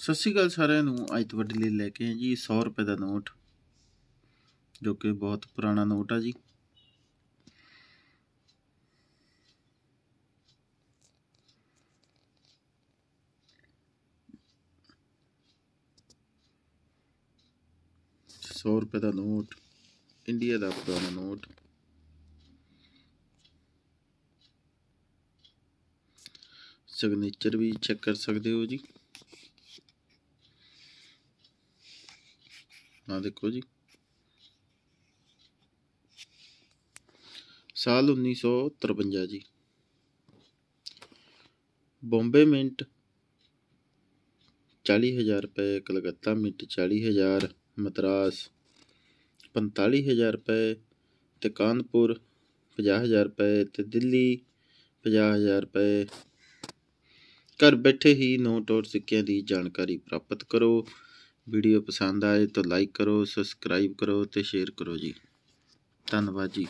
ਸਤਿ ਸ਼੍ਰੀ ਅਕਾਲ ਸਾਰਿਆਂ ਨੂੰ ਅੱਜ ਤੁਹਾਡੇ ਲਈ ਲੈ ਕੇ ਆਏ ਜੀ 100 ਰੁਪਏ ਦਾ ਨੋਟ ਜੋ ਕਿ ਬਹੁਤ ਪੁਰਾਣਾ ਨੋਟ ਆ ਜੀ सौ रुपये का नोट इंडिया का पुराना नोट सिग्नेचर भी चेक कर सकते हो जी ਆ हाँ, देखो जी साल तरवंजा जी बॉम्बे मिंट चाली हज़ार रुपये कलकत्ता मिंट चाली हज़ार मद्रास पंताली हज़ार रुपये तो कानपुर पाँह हज़ार रुपये तो दिल्ली पाँह हज़ार रुपये घर बैठे ही नोट और सिक्कों की जानकारी प्राप्त करो ਵੀਡੀਓ ਪਸੰਦ ਆਏ ਤਾਂ ਲਾਈਕ ਕਰੋ ਸਬਸਕ੍ਰਾਈਬ ਕਰੋ ਤੇ ਸ਼ੇਅਰ ਕਰੋ ਜੀ ਧੰਨਵਾਦ ਜੀ